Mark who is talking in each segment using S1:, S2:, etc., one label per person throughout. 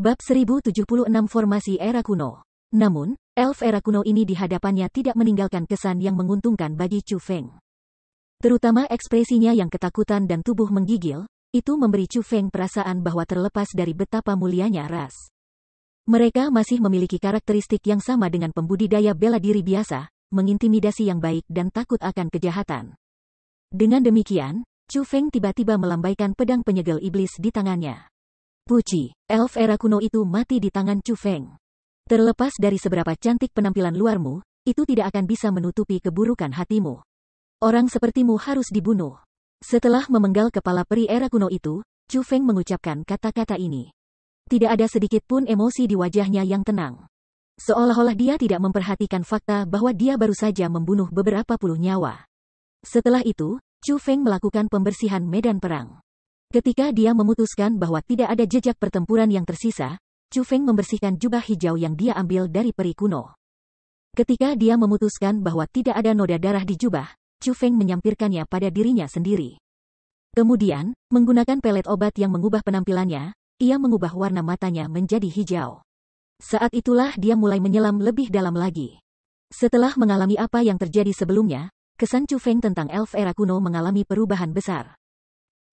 S1: Bab 1076 Formasi Era Kuno Namun, elf era kuno ini di hadapannya tidak meninggalkan kesan yang menguntungkan bagi Chu Feng. Terutama ekspresinya yang ketakutan dan tubuh menggigil, itu memberi Chu Feng perasaan bahwa terlepas dari betapa mulianya ras. Mereka masih memiliki karakteristik yang sama dengan pembudidaya bela diri biasa, mengintimidasi yang baik dan takut akan kejahatan. Dengan demikian, Chu Feng tiba-tiba melambaikan pedang penyegel iblis di tangannya. Puci, elf era kuno itu mati di tangan Chu Feng. Terlepas dari seberapa cantik penampilan luarmu, itu tidak akan bisa menutupi keburukan hatimu. Orang sepertimu harus dibunuh. Setelah memenggal kepala peri era kuno itu, Chu Feng mengucapkan kata-kata ini. Tidak ada sedikit pun emosi di wajahnya yang tenang. Seolah-olah dia tidak memperhatikan fakta bahwa dia baru saja membunuh beberapa puluh nyawa. Setelah itu, Chu Feng melakukan pembersihan medan perang. Ketika dia memutuskan bahwa tidak ada jejak pertempuran yang tersisa, Chu Feng membersihkan jubah hijau yang dia ambil dari peri kuno. Ketika dia memutuskan bahwa tidak ada noda darah di jubah, Chu Feng menyampirkannya pada dirinya sendiri. Kemudian, menggunakan pelet obat yang mengubah penampilannya, ia mengubah warna matanya menjadi hijau. Saat itulah dia mulai menyelam lebih dalam lagi. Setelah mengalami apa yang terjadi sebelumnya, kesan Chu Feng tentang elf era kuno mengalami perubahan besar.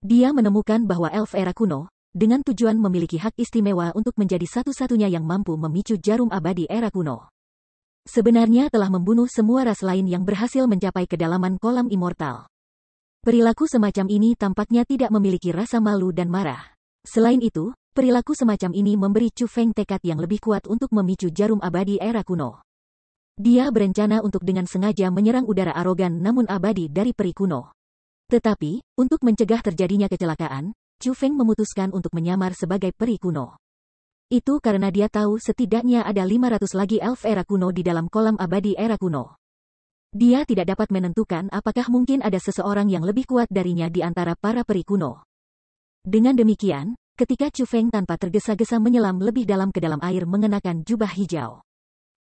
S1: Dia menemukan bahwa elf era kuno, dengan tujuan memiliki hak istimewa untuk menjadi satu-satunya yang mampu memicu jarum abadi era kuno. Sebenarnya telah membunuh semua ras lain yang berhasil mencapai kedalaman kolam immortal. Perilaku semacam ini tampaknya tidak memiliki rasa malu dan marah. Selain itu, perilaku semacam ini memberi Chu Feng tekad yang lebih kuat untuk memicu jarum abadi era kuno. Dia berencana untuk dengan sengaja menyerang udara arogan namun abadi dari peri kuno. Tetapi, untuk mencegah terjadinya kecelakaan, Chu Feng memutuskan untuk menyamar sebagai peri kuno. Itu karena dia tahu setidaknya ada 500 lagi elf era kuno di dalam kolam abadi era kuno. Dia tidak dapat menentukan apakah mungkin ada seseorang yang lebih kuat darinya di antara para peri kuno. Dengan demikian, ketika Chu Feng tanpa tergesa-gesa menyelam lebih dalam ke dalam air mengenakan jubah hijau.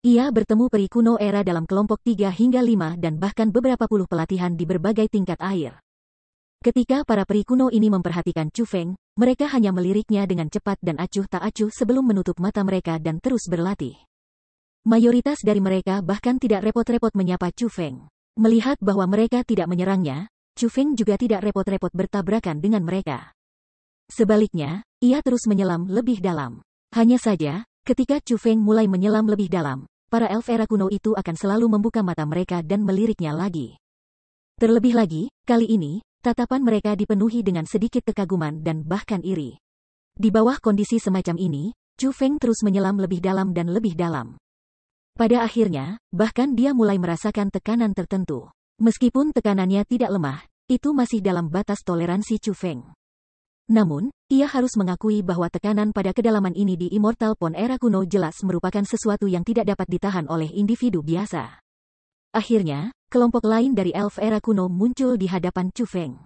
S1: Ia bertemu peri kuno era dalam kelompok 3 hingga 5 dan bahkan beberapa puluh pelatihan di berbagai tingkat air. Ketika para peri kuno ini memperhatikan Chu Feng, mereka hanya meliriknya dengan cepat dan acuh tak acuh sebelum menutup mata mereka dan terus berlatih. Mayoritas dari mereka bahkan tidak repot-repot menyapa Chu Feng. Melihat bahwa mereka tidak menyerangnya, Chu Feng juga tidak repot-repot bertabrakan dengan mereka. Sebaliknya, ia terus menyelam lebih dalam. Hanya saja, ketika Chu Feng mulai menyelam lebih dalam, para elf era kuno itu akan selalu membuka mata mereka dan meliriknya lagi. Terlebih lagi, kali ini, Tatapan mereka dipenuhi dengan sedikit kekaguman dan bahkan iri. Di bawah kondisi semacam ini, Chu Feng terus menyelam lebih dalam dan lebih dalam. Pada akhirnya, bahkan dia mulai merasakan tekanan tertentu. Meskipun tekanannya tidak lemah, itu masih dalam batas toleransi Chu Feng. Namun, ia harus mengakui bahwa tekanan pada kedalaman ini di Immortal Pond era kuno jelas merupakan sesuatu yang tidak dapat ditahan oleh individu biasa. Akhirnya, kelompok lain dari elf era kuno muncul di hadapan Chu Feng.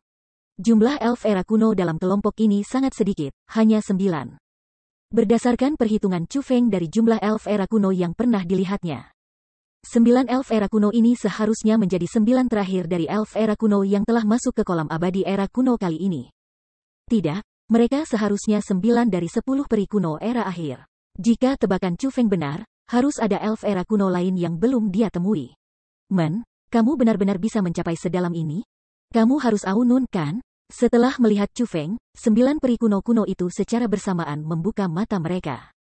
S1: Jumlah elf era kuno dalam kelompok ini sangat sedikit, hanya sembilan. Berdasarkan perhitungan Chu Feng dari jumlah elf era kuno yang pernah dilihatnya. Sembilan elf era kuno ini seharusnya menjadi sembilan terakhir dari elf era kuno yang telah masuk ke kolam abadi era kuno kali ini. Tidak, mereka seharusnya sembilan dari sepuluh peri kuno era akhir. Jika tebakan Chu Feng benar, harus ada elf era kuno lain yang belum dia temui. Men, kamu benar-benar bisa mencapai sedalam ini? Kamu harus aunun kan? Setelah melihat Chu Feng, sembilan peri kuno-kuno itu secara bersamaan membuka mata mereka.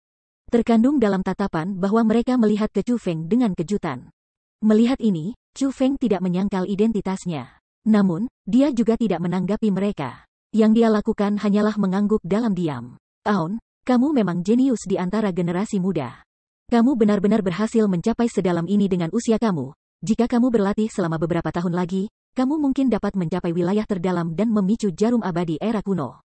S1: Terkandung dalam tatapan bahwa mereka melihat ke Chu Feng dengan kejutan. Melihat ini, Chu Feng tidak menyangkal identitasnya. Namun, dia juga tidak menanggapi mereka. Yang dia lakukan hanyalah mengangguk dalam diam. Aun, kamu memang jenius di antara generasi muda. Kamu benar-benar berhasil mencapai sedalam ini dengan usia kamu, jika kamu berlatih selama beberapa tahun lagi, kamu mungkin dapat mencapai wilayah terdalam dan memicu jarum abadi era kuno.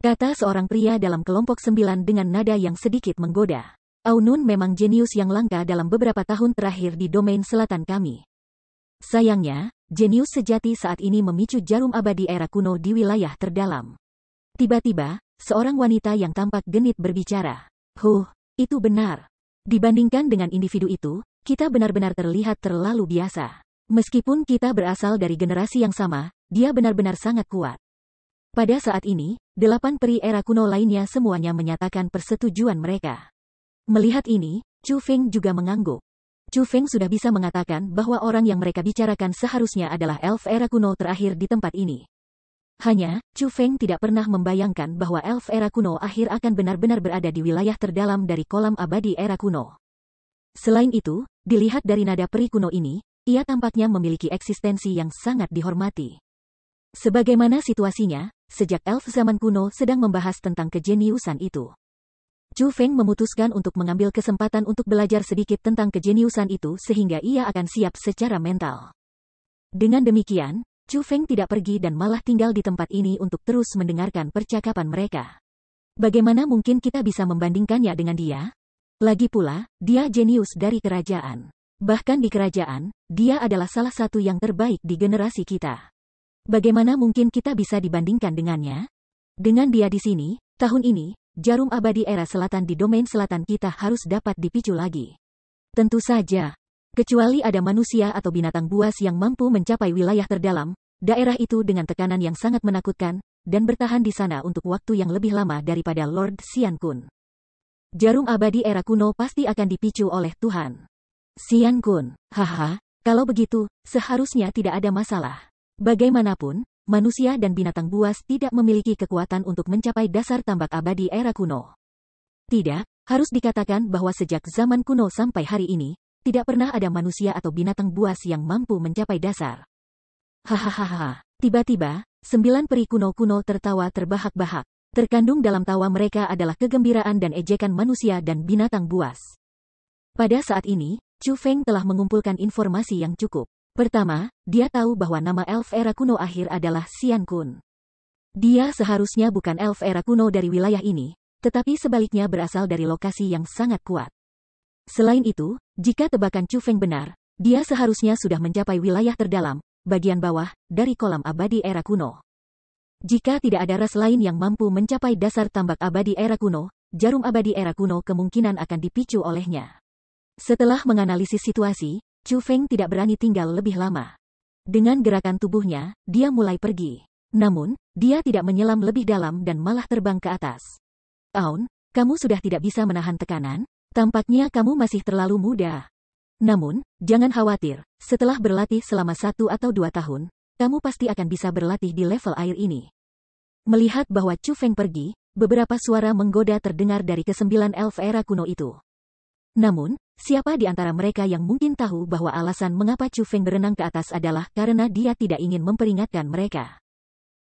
S1: Kata seorang pria dalam kelompok sembilan dengan nada yang sedikit menggoda. Aunun memang jenius yang langka dalam beberapa tahun terakhir di domain selatan kami. Sayangnya, jenius sejati saat ini memicu jarum abadi era kuno di wilayah terdalam. Tiba-tiba, seorang wanita yang tampak genit berbicara. Huh, itu benar. Dibandingkan dengan individu itu, kita benar-benar terlihat terlalu biasa. Meskipun kita berasal dari generasi yang sama, dia benar-benar sangat kuat. Pada saat ini, delapan peri era kuno lainnya semuanya menyatakan persetujuan mereka. Melihat ini, Chu Feng juga mengangguk. Chu Feng sudah bisa mengatakan bahwa orang yang mereka bicarakan seharusnya adalah elf era kuno terakhir di tempat ini. Hanya, Chu Feng tidak pernah membayangkan bahwa elf era kuno akhir akan benar-benar berada di wilayah terdalam dari kolam abadi era kuno. Selain itu, dilihat dari nada peri kuno ini, ia tampaknya memiliki eksistensi yang sangat dihormati. Sebagaimana situasinya, sejak elf zaman kuno sedang membahas tentang kejeniusan itu. Chu Feng memutuskan untuk mengambil kesempatan untuk belajar sedikit tentang kejeniusan itu sehingga ia akan siap secara mental. Dengan demikian, Chu Feng tidak pergi dan malah tinggal di tempat ini untuk terus mendengarkan percakapan mereka. Bagaimana mungkin kita bisa membandingkannya dengan dia? Lagi pula, dia jenius dari kerajaan. Bahkan di kerajaan, dia adalah salah satu yang terbaik di generasi kita. Bagaimana mungkin kita bisa dibandingkan dengannya? Dengan dia di sini, tahun ini, jarum abadi era selatan di domain selatan kita harus dapat dipicu lagi. Tentu saja, Kecuali ada manusia atau binatang buas yang mampu mencapai wilayah terdalam, daerah itu dengan tekanan yang sangat menakutkan, dan bertahan di sana untuk waktu yang lebih lama daripada Lord Sian Kun. Jarum abadi era kuno pasti akan dipicu oleh Tuhan. Sian Kun, haha, kalau begitu, seharusnya tidak ada masalah. Bagaimanapun, manusia dan binatang buas tidak memiliki kekuatan untuk mencapai dasar tambak abadi era kuno. Tidak, harus dikatakan bahwa sejak zaman kuno sampai hari ini, tidak pernah ada manusia atau binatang buas yang mampu mencapai dasar. Hahaha. Tiba-tiba, sembilan peri kuno-kuno tertawa terbahak-bahak. Terkandung dalam tawa mereka adalah kegembiraan dan ejekan manusia dan binatang buas. Pada saat ini, Chu Feng telah mengumpulkan informasi yang cukup. Pertama, dia tahu bahwa nama elf era kuno akhir adalah Xian Kun. Dia seharusnya bukan elf era kuno dari wilayah ini, tetapi sebaliknya berasal dari lokasi yang sangat kuat. Selain itu, jika tebakan Chu Feng benar, dia seharusnya sudah mencapai wilayah terdalam, bagian bawah, dari kolam abadi era kuno. Jika tidak ada ras lain yang mampu mencapai dasar tambak abadi era kuno, jarum abadi era kuno kemungkinan akan dipicu olehnya. Setelah menganalisis situasi, Chu Feng tidak berani tinggal lebih lama. Dengan gerakan tubuhnya, dia mulai pergi. Namun, dia tidak menyelam lebih dalam dan malah terbang ke atas. Aun, kamu sudah tidak bisa menahan tekanan? Tampaknya kamu masih terlalu muda. Namun, jangan khawatir, setelah berlatih selama satu atau dua tahun, kamu pasti akan bisa berlatih di level air ini. Melihat bahwa Chu Feng pergi, beberapa suara menggoda terdengar dari kesembilan elf era kuno itu. Namun, siapa di antara mereka yang mungkin tahu bahwa alasan mengapa Chu Feng berenang ke atas adalah karena dia tidak ingin memperingatkan mereka.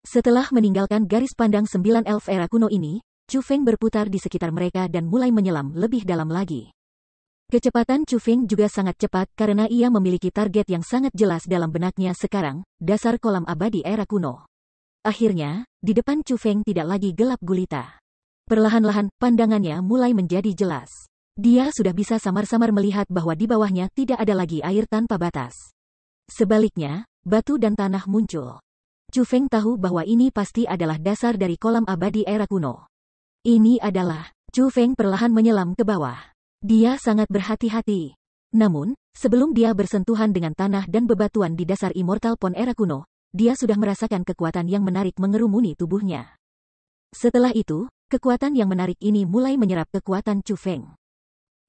S1: Setelah meninggalkan garis pandang sembilan elf era kuno ini, Chu Feng berputar di sekitar mereka dan mulai menyelam lebih dalam lagi. Kecepatan Chu Feng juga sangat cepat karena ia memiliki target yang sangat jelas dalam benaknya sekarang, dasar kolam abadi era kuno. Akhirnya, di depan Chu Feng tidak lagi gelap gulita. Perlahan-lahan, pandangannya mulai menjadi jelas. Dia sudah bisa samar-samar melihat bahwa di bawahnya tidak ada lagi air tanpa batas. Sebaliknya, batu dan tanah muncul. Chu Feng tahu bahwa ini pasti adalah dasar dari kolam abadi era kuno. Ini adalah, Chu Feng perlahan menyelam ke bawah. Dia sangat berhati-hati. Namun, sebelum dia bersentuhan dengan tanah dan bebatuan di dasar Immortal Pond era kuno, dia sudah merasakan kekuatan yang menarik mengerumuni tubuhnya. Setelah itu, kekuatan yang menarik ini mulai menyerap kekuatan Chu Feng.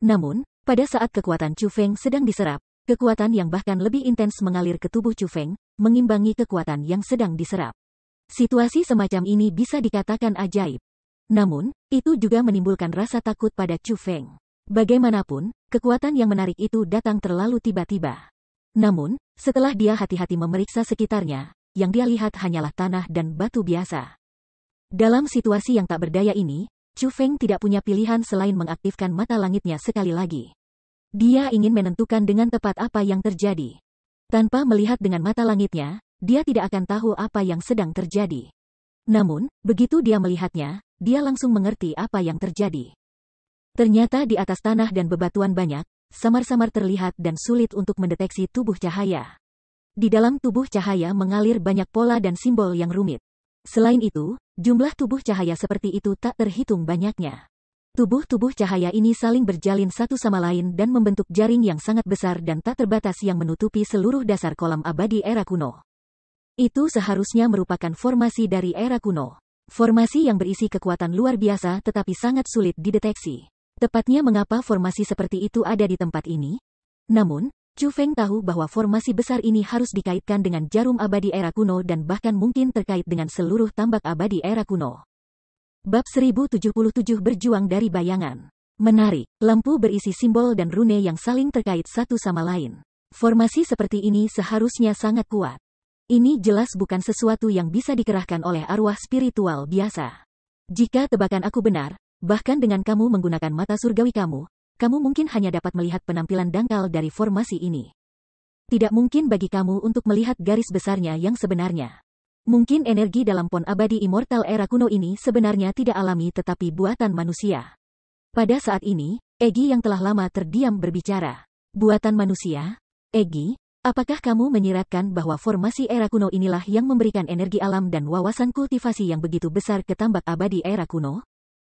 S1: Namun, pada saat kekuatan Chu Feng sedang diserap, kekuatan yang bahkan lebih intens mengalir ke tubuh Chu Feng, mengimbangi kekuatan yang sedang diserap. Situasi semacam ini bisa dikatakan ajaib. Namun, itu juga menimbulkan rasa takut pada Chu Feng. Bagaimanapun, kekuatan yang menarik itu datang terlalu tiba-tiba. Namun, setelah dia hati-hati memeriksa sekitarnya, yang dia lihat hanyalah tanah dan batu biasa. Dalam situasi yang tak berdaya ini, Chu Feng tidak punya pilihan selain mengaktifkan mata langitnya sekali lagi. Dia ingin menentukan dengan tepat apa yang terjadi. Tanpa melihat dengan mata langitnya, dia tidak akan tahu apa yang sedang terjadi. Namun, begitu dia melihatnya, dia langsung mengerti apa yang terjadi. Ternyata di atas tanah dan bebatuan banyak, samar-samar terlihat dan sulit untuk mendeteksi tubuh cahaya. Di dalam tubuh cahaya mengalir banyak pola dan simbol yang rumit. Selain itu, jumlah tubuh cahaya seperti itu tak terhitung banyaknya. Tubuh-tubuh cahaya ini saling berjalin satu sama lain dan membentuk jaring yang sangat besar dan tak terbatas yang menutupi seluruh dasar kolam abadi era kuno. Itu seharusnya merupakan formasi dari era kuno. Formasi yang berisi kekuatan luar biasa tetapi sangat sulit dideteksi. Tepatnya mengapa formasi seperti itu ada di tempat ini? Namun, Chu Feng tahu bahwa formasi besar ini harus dikaitkan dengan jarum abadi era kuno dan bahkan mungkin terkait dengan seluruh tambak abadi era kuno. Bab 1077 berjuang dari bayangan. Menarik, lampu berisi simbol dan rune yang saling terkait satu sama lain. Formasi seperti ini seharusnya sangat kuat. Ini jelas bukan sesuatu yang bisa dikerahkan oleh arwah spiritual biasa. Jika tebakan aku benar, bahkan dengan kamu menggunakan mata surgawi kamu, kamu mungkin hanya dapat melihat penampilan dangkal dari formasi ini. Tidak mungkin bagi kamu untuk melihat garis besarnya yang sebenarnya. Mungkin energi dalam pon abadi immortal era kuno ini sebenarnya tidak alami tetapi buatan manusia. Pada saat ini, Egi yang telah lama terdiam berbicara. Buatan manusia? Egi, Apakah kamu menyiratkan bahwa formasi era kuno inilah yang memberikan energi alam dan wawasan kultivasi yang begitu besar ke tambak abadi era kuno?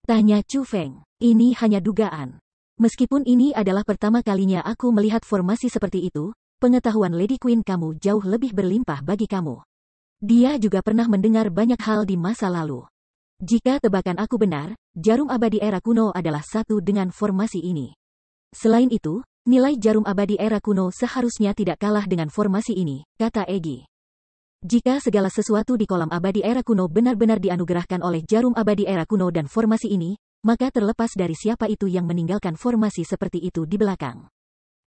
S1: Tanya Chu Feng. Ini hanya dugaan. Meskipun ini adalah pertama kalinya aku melihat formasi seperti itu, pengetahuan Lady Queen kamu jauh lebih berlimpah bagi kamu. Dia juga pernah mendengar banyak hal di masa lalu. Jika tebakan aku benar, jarum abadi era kuno adalah satu dengan formasi ini. Selain itu, Nilai jarum abadi era kuno seharusnya tidak kalah dengan formasi ini, kata Egi. Jika segala sesuatu di kolam abadi era kuno benar-benar dianugerahkan oleh jarum abadi era kuno dan formasi ini, maka terlepas dari siapa itu yang meninggalkan formasi seperti itu di belakang.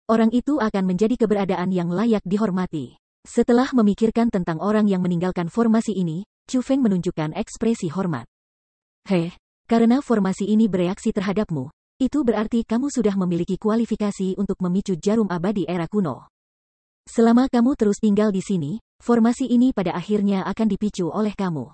S1: Orang itu akan menjadi keberadaan yang layak dihormati. Setelah memikirkan tentang orang yang meninggalkan formasi ini, Chu Feng menunjukkan ekspresi hormat. Heh, karena formasi ini bereaksi terhadapmu, itu berarti kamu sudah memiliki kualifikasi untuk memicu jarum abadi era kuno. Selama kamu terus tinggal di sini, formasi ini pada akhirnya akan dipicu oleh kamu.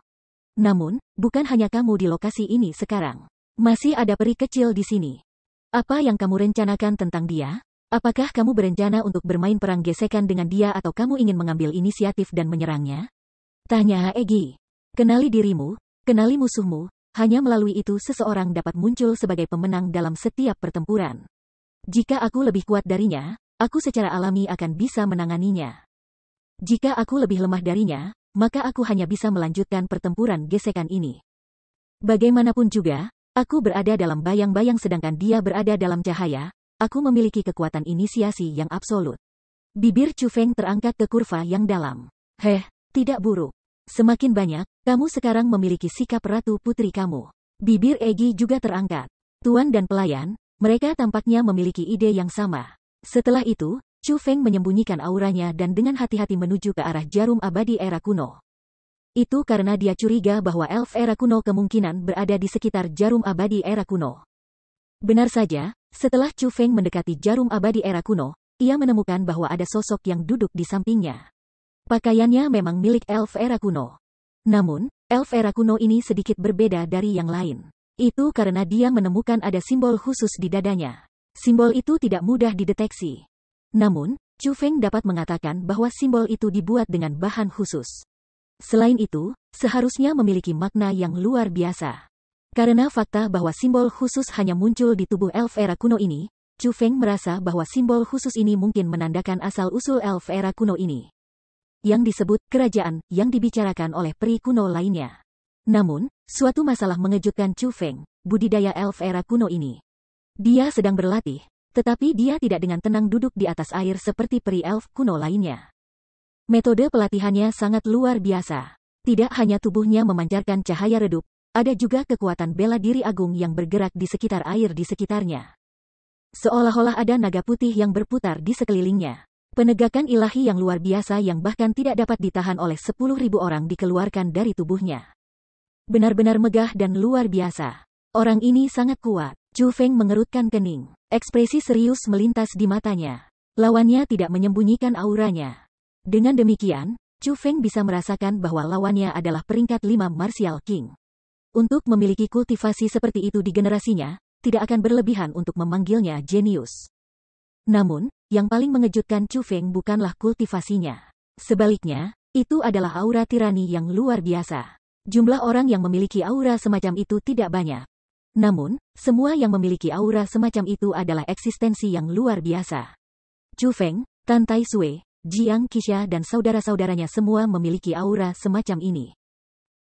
S1: Namun, bukan hanya kamu di lokasi ini sekarang. Masih ada peri kecil di sini. Apa yang kamu rencanakan tentang dia? Apakah kamu berencana untuk bermain perang gesekan dengan dia atau kamu ingin mengambil inisiatif dan menyerangnya? Tanya Egi. Kenali dirimu, kenali musuhmu, hanya melalui itu seseorang dapat muncul sebagai pemenang dalam setiap pertempuran. Jika aku lebih kuat darinya, aku secara alami akan bisa menanganinya. Jika aku lebih lemah darinya, maka aku hanya bisa melanjutkan pertempuran gesekan ini. Bagaimanapun juga, aku berada dalam bayang-bayang sedangkan dia berada dalam cahaya, aku memiliki kekuatan inisiasi yang absolut. Bibir Chu Feng terangkat ke kurva yang dalam. Heh, tidak buruk. Semakin banyak, kamu sekarang memiliki sikap ratu putri kamu. Bibir Egi juga terangkat. Tuan dan pelayan, mereka tampaknya memiliki ide yang sama. Setelah itu, Chu Feng menyembunyikan auranya dan dengan hati-hati menuju ke arah jarum abadi era kuno. Itu karena dia curiga bahwa elf era kuno kemungkinan berada di sekitar jarum abadi era kuno. Benar saja, setelah Chu Feng mendekati jarum abadi era kuno, ia menemukan bahwa ada sosok yang duduk di sampingnya. Pakaiannya memang milik elf era kuno. Namun, elf era kuno ini sedikit berbeda dari yang lain. Itu karena dia menemukan ada simbol khusus di dadanya. Simbol itu tidak mudah dideteksi. Namun, Chu Feng dapat mengatakan bahwa simbol itu dibuat dengan bahan khusus. Selain itu, seharusnya memiliki makna yang luar biasa. Karena fakta bahwa simbol khusus hanya muncul di tubuh elf era kuno ini, Chu Feng merasa bahwa simbol khusus ini mungkin menandakan asal-usul elf era kuno ini yang disebut kerajaan yang dibicarakan oleh peri kuno lainnya. Namun, suatu masalah mengejutkan Chu Feng, budidaya elf era kuno ini. Dia sedang berlatih, tetapi dia tidak dengan tenang duduk di atas air seperti peri elf kuno lainnya. Metode pelatihannya sangat luar biasa. Tidak hanya tubuhnya memancarkan cahaya redup, ada juga kekuatan bela diri agung yang bergerak di sekitar air di sekitarnya. Seolah-olah ada naga putih yang berputar di sekelilingnya. Penegakan ilahi yang luar biasa yang bahkan tidak dapat ditahan oleh ribu orang dikeluarkan dari tubuhnya. Benar-benar megah dan luar biasa. Orang ini sangat kuat. Chu Feng mengerutkan kening. Ekspresi serius melintas di matanya. Lawannya tidak menyembunyikan auranya. Dengan demikian, Chu Feng bisa merasakan bahwa lawannya adalah peringkat 5 Martial King. Untuk memiliki kultivasi seperti itu di generasinya, tidak akan berlebihan untuk memanggilnya jenius. Namun, yang paling mengejutkan Chu Feng bukanlah kultivasinya. Sebaliknya, itu adalah aura tirani yang luar biasa. Jumlah orang yang memiliki aura semacam itu tidak banyak. Namun, semua yang memiliki aura semacam itu adalah eksistensi yang luar biasa. Chu Feng, Tan Tai Sui, Jiang Kisha dan saudara-saudaranya semua memiliki aura semacam ini.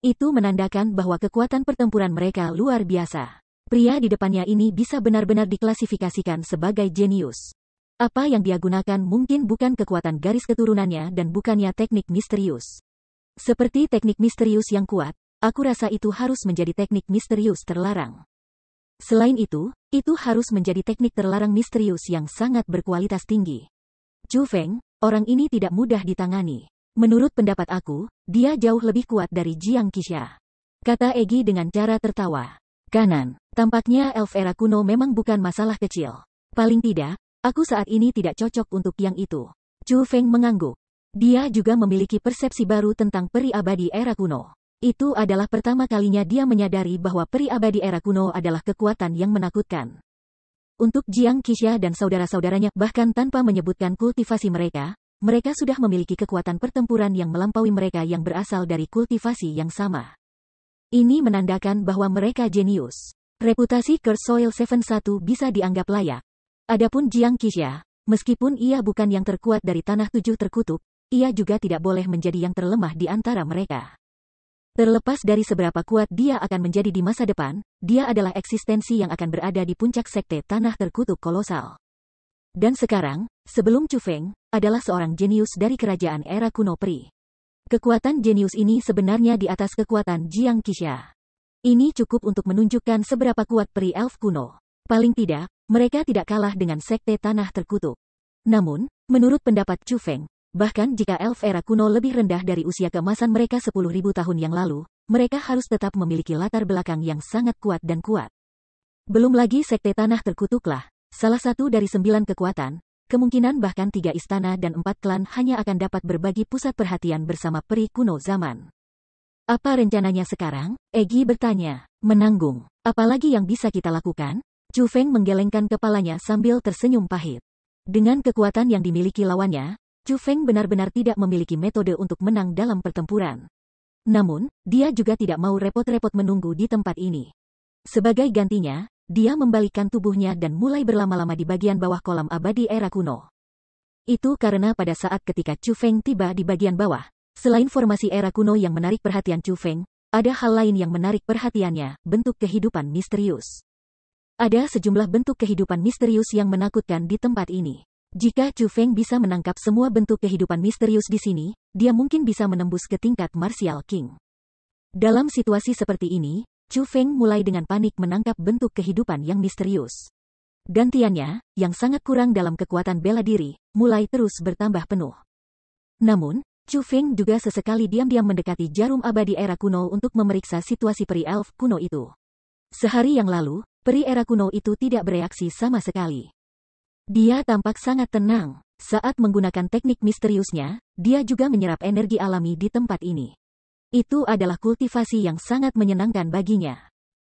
S1: Itu menandakan bahwa kekuatan pertempuran mereka luar biasa. Pria di depannya ini bisa benar-benar diklasifikasikan sebagai jenius. Apa yang dia gunakan mungkin bukan kekuatan garis keturunannya dan bukannya teknik misterius. Seperti teknik misterius yang kuat, aku rasa itu harus menjadi teknik misterius terlarang. Selain itu, itu harus menjadi teknik terlarang misterius yang sangat berkualitas tinggi. Chu Feng, orang ini tidak mudah ditangani. Menurut pendapat aku, dia jauh lebih kuat dari Jiang Qixia. Kata Egi dengan cara tertawa. Kanan, tampaknya elf era kuno memang bukan masalah kecil. Paling tidak, Aku saat ini tidak cocok untuk yang itu. Chu Feng mengangguk. Dia juga memiliki persepsi baru tentang peri abadi era kuno. Itu adalah pertama kalinya dia menyadari bahwa peri abadi era kuno adalah kekuatan yang menakutkan. Untuk Jiang Qixia dan saudara-saudaranya bahkan tanpa menyebutkan kultivasi mereka, mereka sudah memiliki kekuatan pertempuran yang melampaui mereka yang berasal dari kultivasi yang sama. Ini menandakan bahwa mereka jenius. Reputasi Curse Soil 71 bisa dianggap layak. Adapun Jiang Qixia, meskipun ia bukan yang terkuat dari tanah tujuh terkutuk, ia juga tidak boleh menjadi yang terlemah di antara mereka. Terlepas dari seberapa kuat dia akan menjadi di masa depan, dia adalah eksistensi yang akan berada di puncak sekte tanah terkutuk kolosal. Dan sekarang, sebelum Chu Feng, adalah seorang jenius dari kerajaan era kuno Pri. Kekuatan jenius ini sebenarnya di atas kekuatan Jiang Qixia. Ini cukup untuk menunjukkan seberapa kuat Pri Elf kuno. Paling tidak, mereka tidak kalah dengan sekte tanah terkutuk. Namun, menurut pendapat Chu Feng, bahkan jika elf era kuno lebih rendah dari usia keemasan mereka 10.000 tahun yang lalu, mereka harus tetap memiliki latar belakang yang sangat kuat dan kuat. Belum lagi sekte tanah terkutuklah, salah satu dari sembilan kekuatan, kemungkinan bahkan tiga istana dan empat klan hanya akan dapat berbagi pusat perhatian bersama peri kuno zaman. Apa rencananya sekarang? Egi bertanya, menanggung. Apalagi yang bisa kita lakukan? Chu Feng menggelengkan kepalanya sambil tersenyum pahit. Dengan kekuatan yang dimiliki lawannya, Chu Feng benar-benar tidak memiliki metode untuk menang dalam pertempuran. Namun, dia juga tidak mau repot-repot menunggu di tempat ini. Sebagai gantinya, dia membalikkan tubuhnya dan mulai berlama-lama di bagian bawah kolam abadi era kuno. Itu karena pada saat ketika Chu Feng tiba di bagian bawah, selain formasi era kuno yang menarik perhatian Chu Feng, ada hal lain yang menarik perhatiannya, bentuk kehidupan misterius. Ada sejumlah bentuk kehidupan misterius yang menakutkan di tempat ini. Jika Chu Feng bisa menangkap semua bentuk kehidupan misterius di sini, dia mungkin bisa menembus ke tingkat Martial King. Dalam situasi seperti ini, Chu Feng mulai dengan panik menangkap bentuk kehidupan yang misterius. Gantiannya, yang sangat kurang dalam kekuatan bela diri, mulai terus bertambah penuh. Namun, Chu Feng juga sesekali diam-diam mendekati jarum abadi era kuno untuk memeriksa situasi peri elf kuno itu. Sehari yang lalu, Peri era kuno itu tidak bereaksi sama sekali. Dia tampak sangat tenang. Saat menggunakan teknik misteriusnya, dia juga menyerap energi alami di tempat ini. Itu adalah kultivasi yang sangat menyenangkan baginya.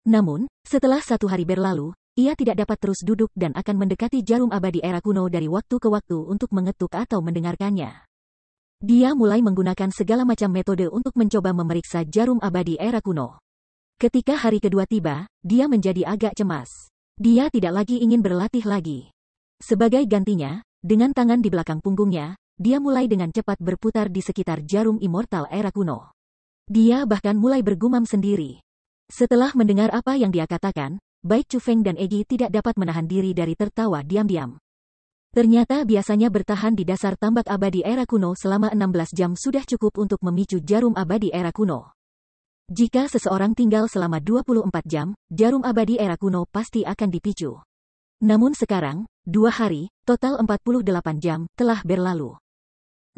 S1: Namun, setelah satu hari berlalu, ia tidak dapat terus duduk dan akan mendekati jarum abadi era kuno dari waktu ke waktu untuk mengetuk atau mendengarkannya. Dia mulai menggunakan segala macam metode untuk mencoba memeriksa jarum abadi era kuno. Ketika hari kedua tiba, dia menjadi agak cemas. Dia tidak lagi ingin berlatih lagi. Sebagai gantinya, dengan tangan di belakang punggungnya, dia mulai dengan cepat berputar di sekitar jarum immortal era kuno. Dia bahkan mulai bergumam sendiri. Setelah mendengar apa yang dia katakan, baik Chu Feng dan Egi tidak dapat menahan diri dari tertawa diam-diam. Ternyata biasanya bertahan di dasar tambak abadi era kuno selama 16 jam sudah cukup untuk memicu jarum abadi era kuno. Jika seseorang tinggal selama 24 jam, jarum abadi era kuno pasti akan dipicu. Namun sekarang, dua hari, total 48 jam, telah berlalu.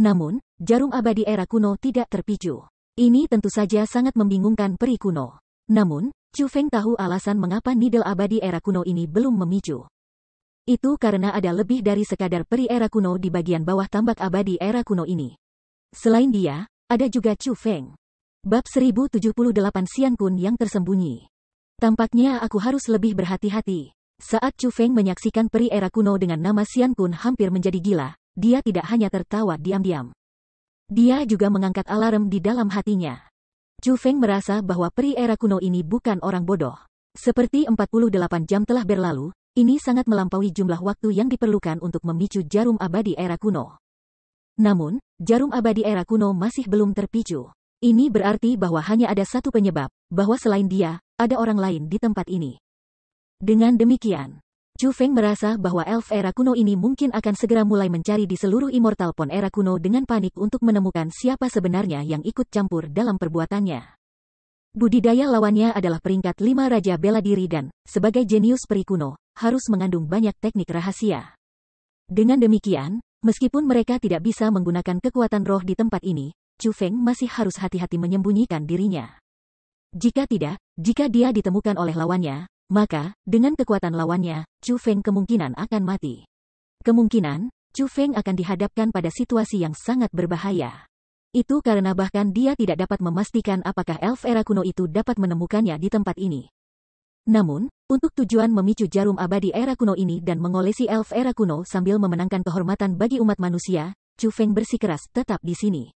S1: Namun, jarum abadi era kuno tidak terpicu. Ini tentu saja sangat membingungkan peri kuno. Namun, Chu Feng tahu alasan mengapa needle abadi era kuno ini belum memicu. Itu karena ada lebih dari sekadar peri era kuno di bagian bawah tambak abadi era kuno ini. Selain dia, ada juga Chu Feng. Bab 1078 siang Kun yang tersembunyi. Tampaknya aku harus lebih berhati-hati. Saat Chu Feng menyaksikan peri era kuno dengan nama Sian Kun hampir menjadi gila, dia tidak hanya tertawa diam-diam. Dia juga mengangkat alarm di dalam hatinya. Chu Feng merasa bahwa peri era kuno ini bukan orang bodoh. Seperti 48 jam telah berlalu, ini sangat melampaui jumlah waktu yang diperlukan untuk memicu jarum abadi era kuno. Namun, jarum abadi era kuno masih belum terpicu. Ini berarti bahwa hanya ada satu penyebab, bahwa selain dia, ada orang lain di tempat ini. Dengan demikian, Chu Feng merasa bahwa elf era kuno ini mungkin akan segera mulai mencari di seluruh Immortal Pon era kuno dengan panik untuk menemukan siapa sebenarnya yang ikut campur dalam perbuatannya. Budidaya lawannya adalah peringkat lima Raja Bela Diri dan, sebagai jenius peri kuno, harus mengandung banyak teknik rahasia. Dengan demikian, meskipun mereka tidak bisa menggunakan kekuatan roh di tempat ini, Chu Feng masih harus hati-hati menyembunyikan dirinya. Jika tidak, jika dia ditemukan oleh lawannya, maka, dengan kekuatan lawannya, Chu Feng kemungkinan akan mati. Kemungkinan, Chu Feng akan dihadapkan pada situasi yang sangat berbahaya. Itu karena bahkan dia tidak dapat memastikan apakah elf era kuno itu dapat menemukannya di tempat ini. Namun, untuk tujuan memicu jarum abadi era kuno ini dan mengolesi elf era kuno sambil memenangkan kehormatan bagi umat manusia, Chu Feng bersikeras tetap di sini.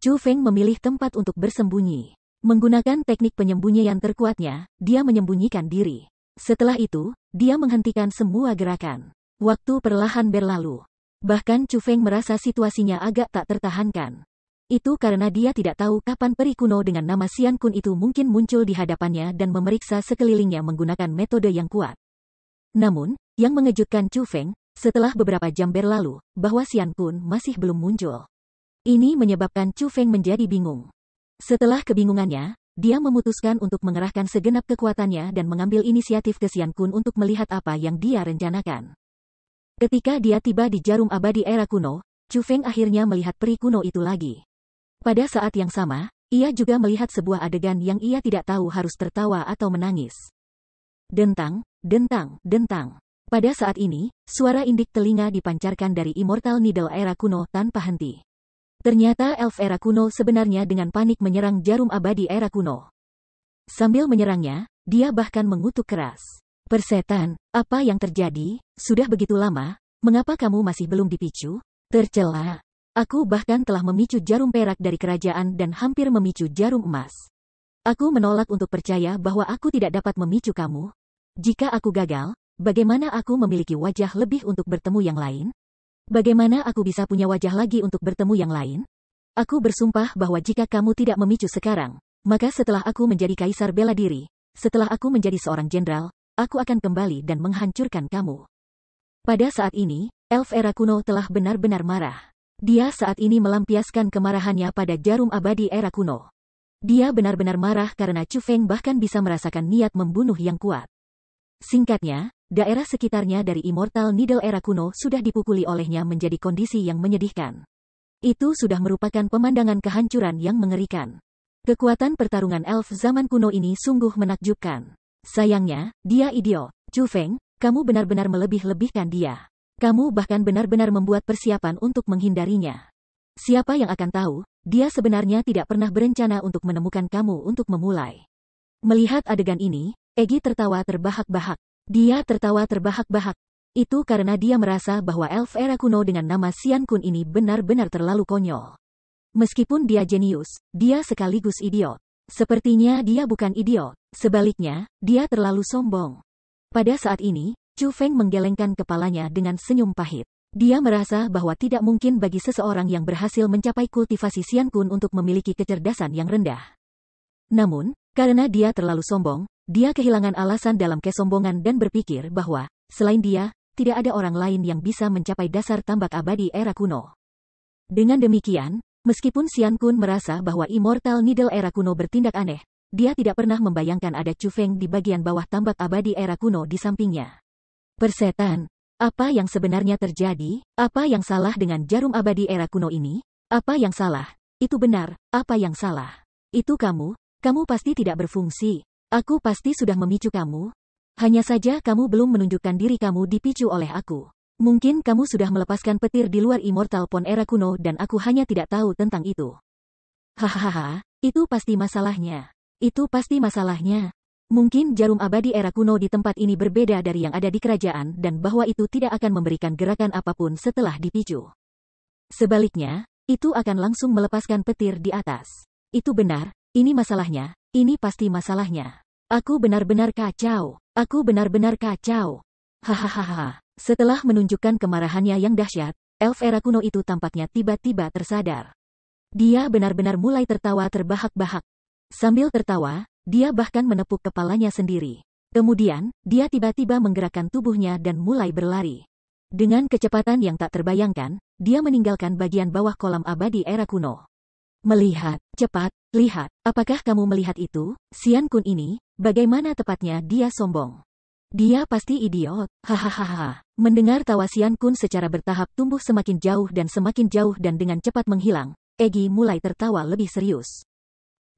S1: Chu Feng memilih tempat untuk bersembunyi. Menggunakan teknik penyembunyian terkuatnya, dia menyembunyikan diri. Setelah itu, dia menghentikan semua gerakan. Waktu perlahan berlalu. Bahkan Chu Feng merasa situasinya agak tak tertahankan. Itu karena dia tidak tahu kapan peri kuno dengan nama Xian Kun itu mungkin muncul di hadapannya dan memeriksa sekelilingnya menggunakan metode yang kuat. Namun, yang mengejutkan Chu Feng, setelah beberapa jam berlalu, bahwa Xian Kun masih belum muncul. Ini menyebabkan Chu Feng menjadi bingung. Setelah kebingungannya, dia memutuskan untuk mengerahkan segenap kekuatannya dan mengambil inisiatif ke Xian Kun untuk melihat apa yang dia rencanakan. Ketika dia tiba di jarum abadi era kuno, Chu Feng akhirnya melihat peri kuno itu lagi. Pada saat yang sama, ia juga melihat sebuah adegan yang ia tidak tahu harus tertawa atau menangis. Dentang, dentang, dentang. Pada saat ini, suara indik telinga dipancarkan dari Immortal Needle era kuno tanpa henti. Ternyata elf era kuno sebenarnya dengan panik menyerang jarum abadi era kuno. Sambil menyerangnya, dia bahkan mengutuk keras. Persetan, apa yang terjadi? Sudah begitu lama, mengapa kamu masih belum dipicu? Tercela. Aku bahkan telah memicu jarum perak dari kerajaan dan hampir memicu jarum emas. Aku menolak untuk percaya bahwa aku tidak dapat memicu kamu. Jika aku gagal, bagaimana aku memiliki wajah lebih untuk bertemu yang lain? Bagaimana aku bisa punya wajah lagi untuk bertemu yang lain? Aku bersumpah bahwa jika kamu tidak memicu sekarang, maka setelah aku menjadi kaisar bela diri, setelah aku menjadi seorang jenderal, aku akan kembali dan menghancurkan kamu. Pada saat ini, elf era kuno telah benar-benar marah. Dia saat ini melampiaskan kemarahannya pada jarum abadi era kuno. Dia benar-benar marah karena Chu Feng bahkan bisa merasakan niat membunuh yang kuat. Singkatnya, Daerah sekitarnya dari Immortal Needle era kuno sudah dipukuli olehnya menjadi kondisi yang menyedihkan. Itu sudah merupakan pemandangan kehancuran yang mengerikan. Kekuatan pertarungan elf zaman kuno ini sungguh menakjubkan. Sayangnya, dia idiot. Chu Feng, kamu benar-benar melebih-lebihkan dia. Kamu bahkan benar-benar membuat persiapan untuk menghindarinya. Siapa yang akan tahu, dia sebenarnya tidak pernah berencana untuk menemukan kamu untuk memulai. Melihat adegan ini, Egi tertawa terbahak-bahak. Dia tertawa terbahak-bahak. Itu karena dia merasa bahwa elf era kuno dengan nama Sian Kun ini benar-benar terlalu konyol. Meskipun dia jenius, dia sekaligus idiot. Sepertinya dia bukan idiot, sebaliknya, dia terlalu sombong. Pada saat ini, Chu Feng menggelengkan kepalanya dengan senyum pahit. Dia merasa bahwa tidak mungkin bagi seseorang yang berhasil mencapai kultivasi Sian Kun untuk memiliki kecerdasan yang rendah. Namun, karena dia terlalu sombong, dia kehilangan alasan dalam kesombongan dan berpikir bahwa, selain dia, tidak ada orang lain yang bisa mencapai dasar tambak abadi era kuno. Dengan demikian, meskipun Xian Kun merasa bahwa Immortal Needle era kuno bertindak aneh, dia tidak pernah membayangkan ada Chu Feng di bagian bawah tambak abadi era kuno di sampingnya. Persetan, apa yang sebenarnya terjadi? Apa yang salah dengan jarum abadi era kuno ini? Apa yang salah? Itu benar, apa yang salah? Itu kamu, kamu pasti tidak berfungsi. Aku pasti sudah memicu kamu. Hanya saja kamu belum menunjukkan diri kamu dipicu oleh aku. Mungkin kamu sudah melepaskan petir di luar Immortal Pon era kuno dan aku hanya tidak tahu tentang itu.
S2: Hahaha,
S1: itu pasti masalahnya. Itu pasti masalahnya. Mungkin jarum abadi era kuno di tempat ini berbeda dari yang ada di kerajaan dan bahwa itu tidak akan memberikan gerakan apapun setelah dipicu. Sebaliknya, itu akan langsung melepaskan petir di atas. Itu benar, ini masalahnya, ini pasti masalahnya. Aku benar-benar kacau, aku benar-benar kacau. Hahaha. Setelah menunjukkan kemarahannya yang dahsyat, elf era kuno itu tampaknya tiba-tiba tersadar. Dia benar-benar mulai tertawa terbahak-bahak. Sambil tertawa, dia bahkan menepuk kepalanya sendiri. Kemudian, dia tiba-tiba menggerakkan tubuhnya dan mulai berlari. Dengan kecepatan yang tak terbayangkan, dia meninggalkan bagian bawah kolam abadi era kuno. Melihat, cepat, lihat. Apakah kamu melihat itu? Sian Kun ini, bagaimana tepatnya dia sombong? Dia pasti idiot, hahaha. Mendengar tawa Sian Kun secara bertahap tumbuh semakin jauh dan semakin jauh dan dengan cepat menghilang, Egi mulai tertawa lebih serius.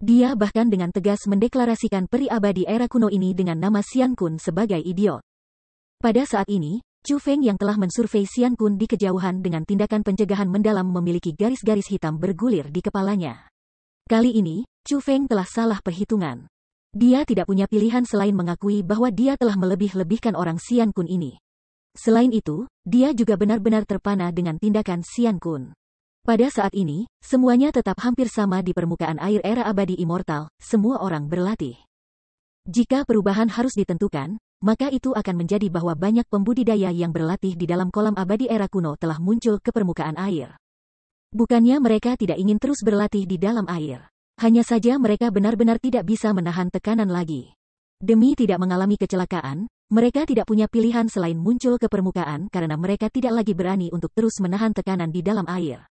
S1: Dia bahkan dengan tegas mendeklarasikan peri abadi era kuno ini dengan nama Sian Kun sebagai idiot. Pada saat ini, Chu Feng yang telah mensurvei Xian Kun di kejauhan dengan tindakan pencegahan mendalam memiliki garis-garis hitam bergulir di kepalanya. Kali ini, Chu Feng telah salah perhitungan. Dia tidak punya pilihan selain mengakui bahwa dia telah melebih-lebihkan orang Xian Kun ini. Selain itu, dia juga benar-benar terpana dengan tindakan Xian Kun. Pada saat ini, semuanya tetap hampir sama di permukaan air era abadi immortal, semua orang berlatih. Jika perubahan harus ditentukan, maka itu akan menjadi bahwa banyak pembudidaya yang berlatih di dalam kolam abadi era kuno telah muncul ke permukaan air. Bukannya mereka tidak ingin terus berlatih di dalam air. Hanya saja mereka benar-benar tidak bisa menahan tekanan lagi. Demi tidak mengalami kecelakaan, mereka tidak punya pilihan selain muncul ke permukaan karena mereka tidak lagi berani untuk terus menahan tekanan di dalam air.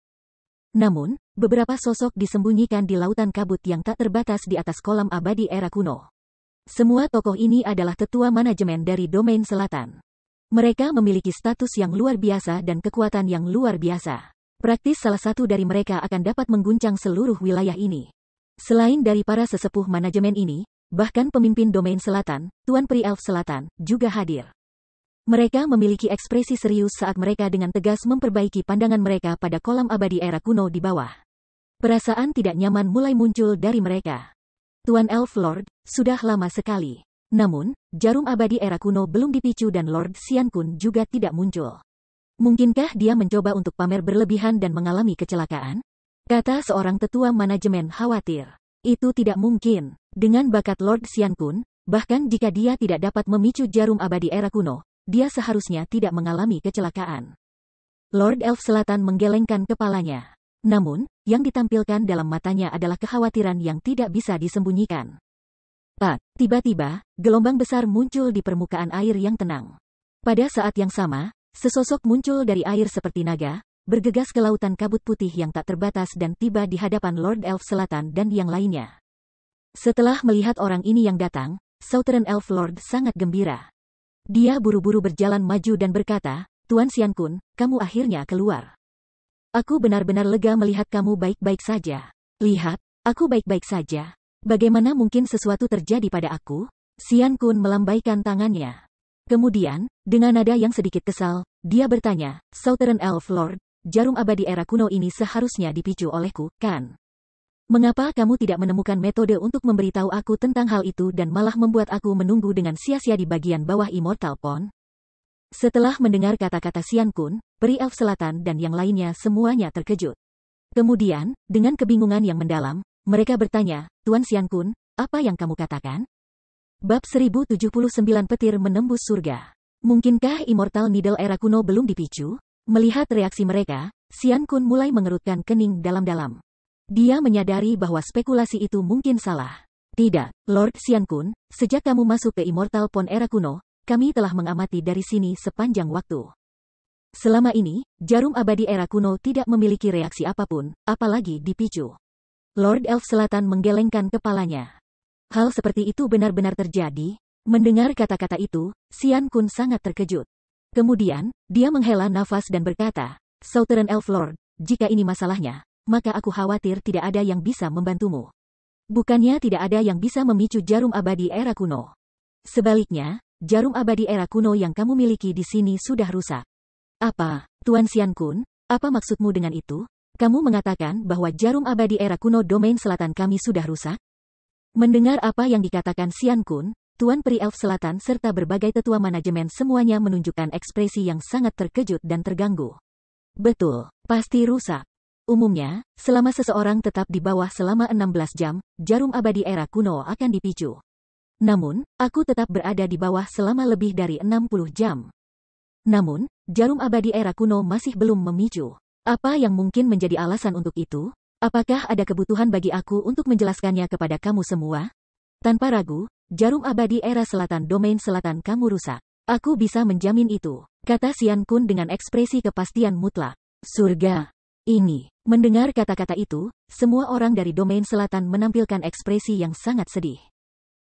S1: Namun, beberapa sosok disembunyikan di lautan kabut yang tak terbatas di atas kolam abadi era kuno. Semua tokoh ini adalah tetua manajemen dari domain selatan. Mereka memiliki status yang luar biasa dan kekuatan yang luar biasa. Praktis salah satu dari mereka akan dapat mengguncang seluruh wilayah ini. Selain dari para sesepuh manajemen ini, bahkan pemimpin domain selatan, Tuan Pri Elf Selatan, juga hadir. Mereka memiliki ekspresi serius saat mereka dengan tegas memperbaiki pandangan mereka pada kolam abadi era kuno di bawah. Perasaan tidak nyaman mulai muncul dari mereka. Tuan Elf Lord, sudah lama sekali. Namun, jarum abadi era kuno belum dipicu dan Lord Sian Kun juga tidak muncul. Mungkinkah dia mencoba untuk pamer berlebihan dan mengalami kecelakaan? Kata seorang tetua manajemen khawatir. Itu tidak mungkin. Dengan bakat Lord Sian Kun, bahkan jika dia tidak dapat memicu jarum abadi era kuno, dia seharusnya tidak mengalami kecelakaan. Lord Elf Selatan menggelengkan kepalanya. Namun, yang ditampilkan dalam matanya adalah kekhawatiran yang tidak bisa disembunyikan. Pak, tiba-tiba, gelombang besar muncul di permukaan air yang tenang. Pada saat yang sama, sesosok muncul dari air seperti naga, bergegas ke lautan kabut putih yang tak terbatas dan tiba di hadapan Lord Elf Selatan dan yang lainnya. Setelah melihat orang ini yang datang, Southern Elf Lord sangat gembira. Dia buru-buru berjalan maju dan berkata, Tuan Kun, kamu akhirnya keluar. Aku benar-benar lega melihat kamu baik-baik saja. Lihat, aku baik-baik saja. Bagaimana mungkin sesuatu terjadi pada aku? Sian Kun melambaikan tangannya. Kemudian, dengan nada yang sedikit kesal, dia bertanya, Southern Elf Lord, jarum abadi era kuno ini seharusnya dipicu olehku, kan? Mengapa kamu tidak menemukan metode untuk memberitahu aku tentang hal itu dan malah membuat aku menunggu dengan sia-sia di bagian bawah Immortal Pond? Setelah mendengar kata-kata Sian Kun, peri elf selatan dan yang lainnya semuanya terkejut. Kemudian, dengan kebingungan yang mendalam, mereka bertanya, Tuan Sian Kun, apa yang kamu katakan? Bab 1079 Petir Menembus Surga Mungkinkah Immortal Needle Era kuno belum dipicu? Melihat reaksi mereka, Sian Kun mulai mengerutkan kening dalam-dalam. Dia menyadari bahwa spekulasi itu mungkin salah. Tidak, Lord Sian Kun, sejak kamu masuk ke Immortal Pond Era kuno, kami telah mengamati dari sini sepanjang waktu. Selama ini, jarum abadi era kuno tidak memiliki reaksi apapun, apalagi dipicu. Lord Elf Selatan menggelengkan kepalanya. Hal seperti itu benar-benar terjadi. Mendengar kata-kata itu, Sian Kun sangat terkejut. Kemudian, dia menghela nafas dan berkata, Southern Elf Lord, jika ini masalahnya, maka aku khawatir tidak ada yang bisa membantumu. Bukannya tidak ada yang bisa memicu jarum abadi era kuno. Sebaliknya, jarum abadi era kuno yang kamu miliki di sini sudah rusak. Apa, Tuan Sian Kun, apa maksudmu dengan itu? Kamu mengatakan bahwa jarum abadi era kuno domain selatan kami sudah rusak? Mendengar apa yang dikatakan Sian Kun, Tuan Peri Elf Selatan serta berbagai tetua manajemen semuanya menunjukkan ekspresi yang sangat terkejut dan terganggu. Betul, pasti rusak. Umumnya, selama seseorang tetap di bawah selama 16 jam, jarum abadi era kuno akan dipicu. Namun, aku tetap berada di bawah selama lebih dari 60 jam. Namun, jarum abadi era kuno masih belum memicu. Apa yang mungkin menjadi alasan untuk itu? Apakah ada kebutuhan bagi aku untuk menjelaskannya kepada kamu semua? Tanpa ragu, jarum abadi era selatan domain selatan kamu rusak. Aku bisa menjamin itu, kata Sian Kun dengan ekspresi kepastian mutlak. Surga. Ini. Mendengar kata-kata itu, semua orang dari domain selatan menampilkan ekspresi yang sangat sedih.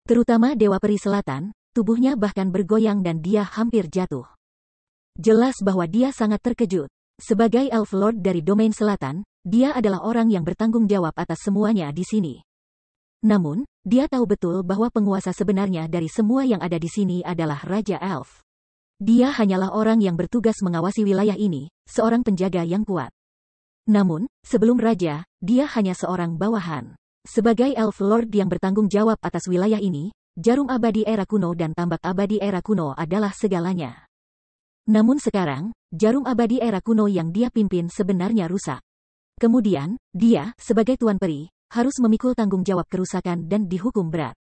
S1: Terutama Dewa Peri Selatan, tubuhnya bahkan bergoyang dan dia hampir jatuh. Jelas bahwa dia sangat terkejut. Sebagai Elf Lord dari domain selatan, dia adalah orang yang bertanggung jawab atas semuanya di sini. Namun, dia tahu betul bahwa penguasa sebenarnya dari semua yang ada di sini adalah Raja Elf. Dia hanyalah orang yang bertugas mengawasi wilayah ini, seorang penjaga yang kuat. Namun, sebelum raja, dia hanya seorang bawahan. Sebagai Elf Lord yang bertanggung jawab atas wilayah ini, jarum abadi era kuno dan tambak abadi era kuno adalah segalanya. Namun sekarang, jarum abadi era kuno yang dia pimpin sebenarnya rusak. Kemudian, dia, sebagai Tuan Peri, harus memikul tanggung jawab kerusakan dan dihukum berat.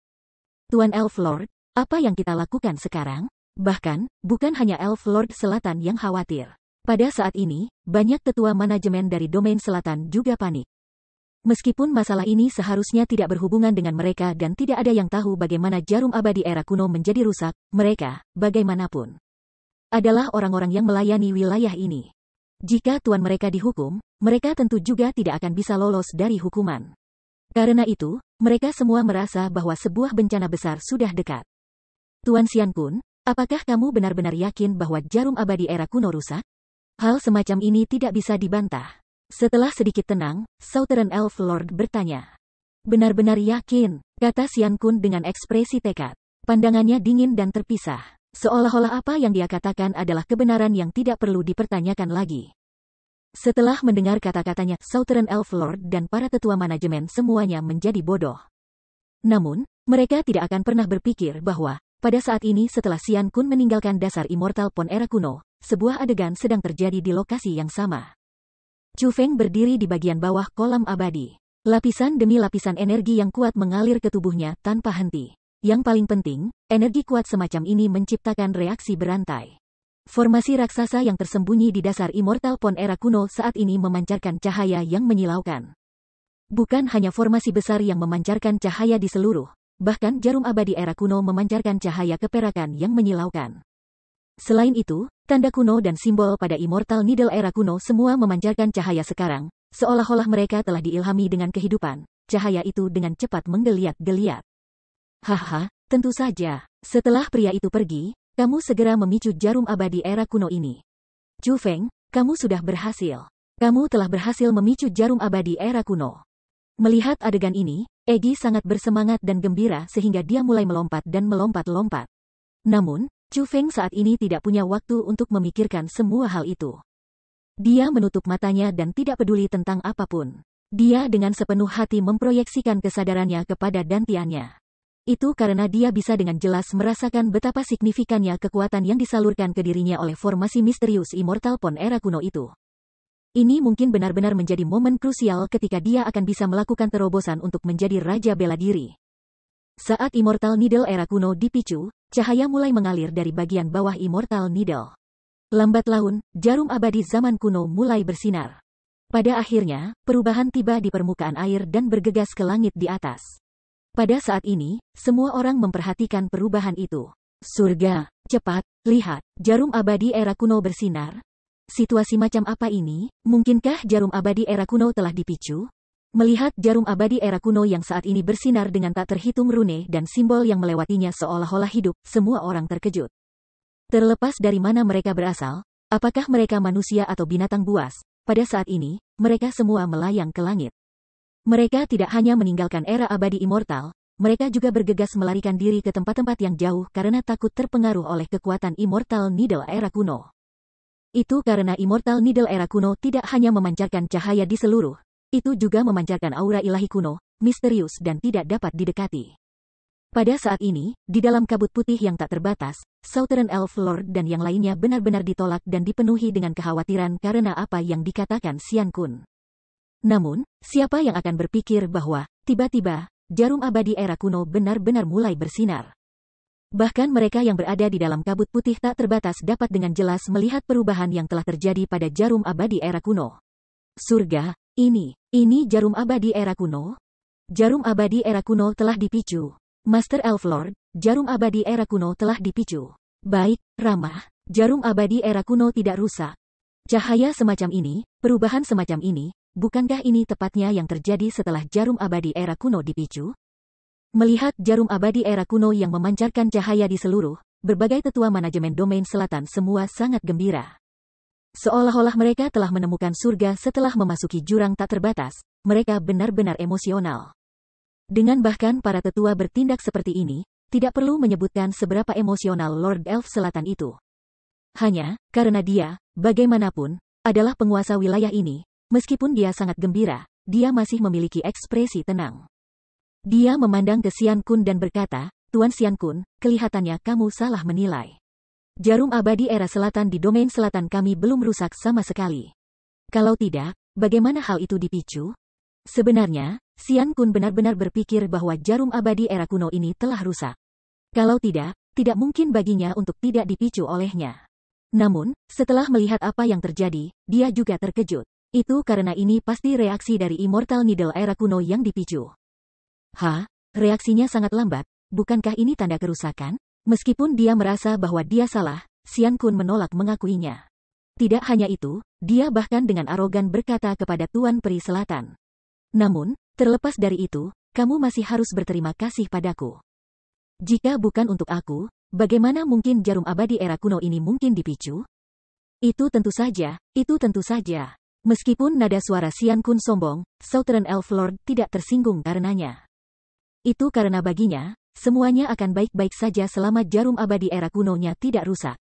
S1: Tuan Elf Lord, apa yang kita lakukan sekarang? Bahkan, bukan hanya Elf Lord Selatan yang khawatir. Pada saat ini, banyak tetua manajemen dari domain selatan juga panik. Meskipun masalah ini seharusnya tidak berhubungan dengan mereka dan tidak ada yang tahu bagaimana jarum abadi era kuno menjadi rusak, mereka, bagaimanapun, adalah orang-orang yang melayani wilayah ini. Jika tuan mereka dihukum, mereka tentu juga tidak akan bisa lolos dari hukuman. Karena itu, mereka semua merasa bahwa sebuah bencana besar sudah dekat. Tuan Sian pun, apakah kamu benar-benar yakin bahwa jarum abadi era kuno rusak? Hal semacam ini tidak bisa dibantah. Setelah sedikit tenang, Southern Elf Lord bertanya. Benar-benar yakin, kata Sian Kun dengan ekspresi tekad. Pandangannya dingin dan terpisah. Seolah-olah apa yang dia katakan adalah kebenaran yang tidak perlu dipertanyakan lagi. Setelah mendengar kata-katanya, Southern Elf Lord dan para tetua manajemen semuanya menjadi bodoh. Namun, mereka tidak akan pernah berpikir bahwa, pada saat ini setelah Sian Kun meninggalkan dasar Immortal Pon Era Kuno, sebuah adegan sedang terjadi di lokasi yang sama. Chu Feng berdiri di bagian bawah kolam abadi. Lapisan demi lapisan energi yang kuat mengalir ke tubuhnya tanpa henti. Yang paling penting, energi kuat semacam ini menciptakan reaksi berantai. Formasi raksasa yang tersembunyi di dasar Immortal Pond era kuno saat ini memancarkan cahaya yang menyilaukan. Bukan hanya formasi besar yang memancarkan cahaya di seluruh, bahkan jarum abadi era kuno memancarkan cahaya keperakan yang menyilaukan. Selain itu, Tanda kuno dan simbol pada Immortal Needle era kuno semua memancarkan cahaya sekarang, seolah-olah mereka telah diilhami dengan kehidupan. Cahaya itu dengan cepat menggeliat-geliat. Haha, tentu saja. Setelah pria itu pergi, kamu segera memicu jarum abadi era kuno ini. Chu Feng, kamu sudah berhasil. Kamu telah berhasil memicu jarum abadi era kuno. Melihat adegan ini, Egi sangat bersemangat dan gembira sehingga dia mulai melompat dan melompat-lompat. Namun, Chu Feng saat ini tidak punya waktu untuk memikirkan semua hal itu. Dia menutup matanya dan tidak peduli tentang apapun. Dia dengan sepenuh hati memproyeksikan kesadarannya kepada dantiannya. Itu karena dia bisa dengan jelas merasakan betapa signifikannya kekuatan yang disalurkan ke dirinya oleh formasi misterius Immortal Pon era kuno itu. Ini mungkin benar-benar menjadi momen krusial ketika dia akan bisa melakukan terobosan untuk menjadi Raja Bela Diri. Saat Immortal Needle era kuno dipicu, cahaya mulai mengalir dari bagian bawah Immortal Needle. Lambat laun, jarum abadi zaman kuno mulai bersinar. Pada akhirnya, perubahan tiba di permukaan air dan bergegas ke langit di atas. Pada saat ini, semua orang memperhatikan perubahan itu. Surga, cepat, lihat, jarum abadi era kuno bersinar. Situasi macam apa ini? Mungkinkah jarum abadi era kuno telah dipicu? Melihat jarum abadi era kuno yang saat ini bersinar dengan tak terhitung rune dan simbol yang melewatinya seolah-olah hidup, semua orang terkejut. Terlepas dari mana mereka berasal, apakah mereka manusia atau binatang buas, pada saat ini, mereka semua melayang ke langit. Mereka tidak hanya meninggalkan era abadi immortal, mereka juga bergegas melarikan diri ke tempat-tempat yang jauh karena takut terpengaruh oleh kekuatan immortal needle era kuno. Itu karena immortal needle era kuno tidak hanya memancarkan cahaya di seluruh itu juga memancarkan aura ilahi kuno, misterius dan tidak dapat didekati. Pada saat ini, di dalam kabut putih yang tak terbatas, Southern Elf Lord dan yang lainnya benar-benar ditolak dan dipenuhi dengan kekhawatiran karena apa yang dikatakan Sian Kun. Namun, siapa yang akan berpikir bahwa, tiba-tiba, jarum abadi era kuno benar-benar mulai bersinar. Bahkan mereka yang berada di dalam kabut putih tak terbatas dapat dengan jelas melihat perubahan yang telah terjadi pada jarum abadi era kuno. Surga, ini, ini jarum abadi era kuno. Jarum abadi era kuno telah dipicu. Master Elf Lord, jarum abadi era kuno telah dipicu. Baik, ramah, jarum abadi era kuno tidak rusak. Cahaya semacam ini, perubahan semacam ini, bukankah ini tepatnya yang terjadi setelah jarum abadi era kuno dipicu? Melihat jarum abadi era kuno yang memancarkan cahaya di seluruh, berbagai tetua manajemen domain selatan semua sangat gembira. Seolah-olah mereka telah menemukan surga setelah memasuki jurang tak terbatas, mereka benar-benar emosional. Dengan bahkan para tetua bertindak seperti ini, tidak perlu menyebutkan seberapa emosional Lord Elf Selatan itu. Hanya, karena dia, bagaimanapun, adalah penguasa wilayah ini, meskipun dia sangat gembira, dia masih memiliki ekspresi tenang. Dia memandang ke Sian Kun dan berkata, Tuan Sian Kun, kelihatannya kamu salah menilai. Jarum abadi era selatan di domain selatan kami belum rusak sama sekali. Kalau tidak, bagaimana hal itu dipicu? Sebenarnya, Sian Kun benar-benar berpikir bahwa jarum abadi era kuno ini telah rusak. Kalau tidak, tidak mungkin baginya untuk tidak dipicu olehnya. Namun, setelah melihat apa yang terjadi, dia juga terkejut. Itu karena ini pasti reaksi dari Immortal Needle era kuno yang dipicu. Hah? reaksinya sangat lambat, bukankah ini tanda kerusakan? Meskipun dia merasa bahwa dia salah, Xian Kun menolak mengakuinya. Tidak hanya itu, dia bahkan dengan arogan berkata kepada Tuan Peri Selatan. Namun, terlepas dari itu, kamu masih harus berterima kasih padaku. Jika bukan untuk aku, bagaimana mungkin jarum abadi era kuno ini mungkin dipicu? Itu tentu saja, itu tentu saja. Meskipun nada suara Sian Kun sombong, Southern Elf Lord tidak tersinggung karenanya. Itu karena baginya, Semuanya akan baik-baik saja selama jarum abadi era kunonya tidak rusak.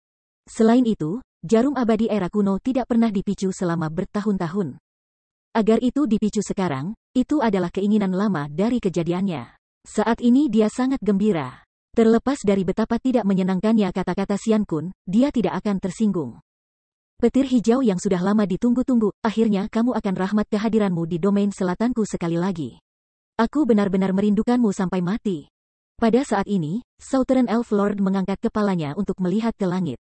S1: Selain itu, jarum abadi era kuno tidak pernah dipicu selama bertahun-tahun. Agar itu dipicu sekarang, itu adalah keinginan lama dari kejadiannya. Saat ini dia sangat gembira. Terlepas dari betapa tidak menyenangkannya kata-kata Sian Kun, dia tidak akan tersinggung. Petir hijau yang sudah lama ditunggu-tunggu, akhirnya kamu akan rahmat kehadiranmu di domain selatanku sekali lagi. Aku benar-benar merindukanmu sampai mati. Pada saat ini, Southern Elf Lord mengangkat kepalanya untuk melihat ke langit.